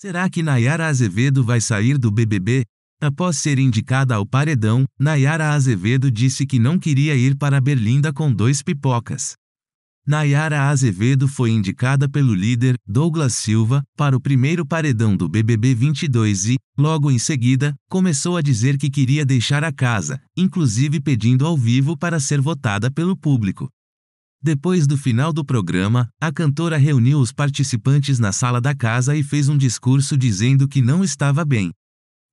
Será que Nayara Azevedo vai sair do BBB? Após ser indicada ao paredão, Nayara Azevedo disse que não queria ir para Berlinda com dois pipocas. Nayara Azevedo foi indicada pelo líder, Douglas Silva, para o primeiro paredão do BBB 22 e, logo em seguida, começou a dizer que queria deixar a casa, inclusive pedindo ao vivo para ser votada pelo público. Depois do final do programa, a cantora reuniu os participantes na sala da casa e fez um discurso dizendo que não estava bem.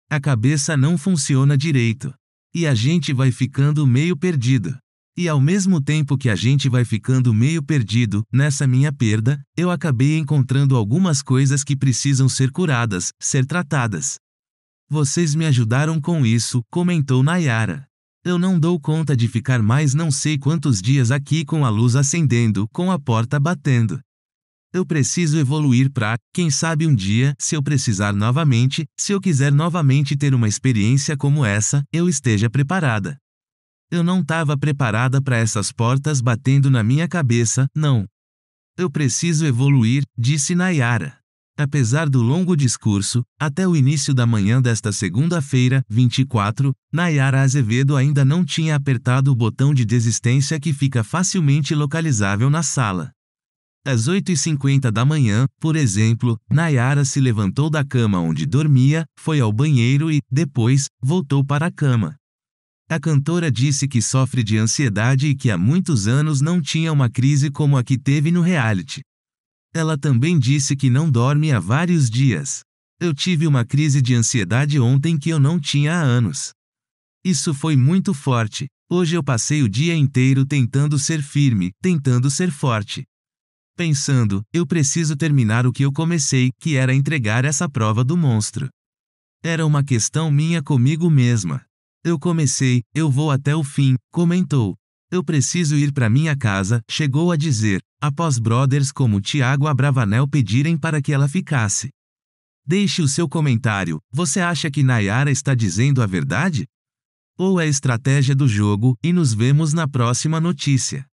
A cabeça não funciona direito. E a gente vai ficando meio perdido. E ao mesmo tempo que a gente vai ficando meio perdido, nessa minha perda, eu acabei encontrando algumas coisas que precisam ser curadas, ser tratadas. Vocês me ajudaram com isso, comentou Nayara. Eu não dou conta de ficar mais não sei quantos dias aqui com a luz acendendo, com a porta batendo. Eu preciso evoluir para, quem sabe um dia, se eu precisar novamente, se eu quiser novamente ter uma experiência como essa, eu esteja preparada. Eu não estava preparada para essas portas batendo na minha cabeça, não. Eu preciso evoluir, disse Nayara. Apesar do longo discurso, até o início da manhã desta segunda-feira, 24, Nayara Azevedo ainda não tinha apertado o botão de desistência que fica facilmente localizável na sala. Às 8h50 da manhã, por exemplo, Nayara se levantou da cama onde dormia, foi ao banheiro e, depois, voltou para a cama. A cantora disse que sofre de ansiedade e que há muitos anos não tinha uma crise como a que teve no reality. Ela também disse que não dorme há vários dias. Eu tive uma crise de ansiedade ontem que eu não tinha há anos. Isso foi muito forte. Hoje eu passei o dia inteiro tentando ser firme, tentando ser forte. Pensando, eu preciso terminar o que eu comecei, que era entregar essa prova do monstro. Era uma questão minha comigo mesma. Eu comecei, eu vou até o fim, comentou. Eu preciso ir para minha casa, chegou a dizer, após brothers como Tiago Abravanel pedirem para que ela ficasse. Deixe o seu comentário. Você acha que Nayara está dizendo a verdade? Ou é estratégia do jogo, e nos vemos na próxima notícia.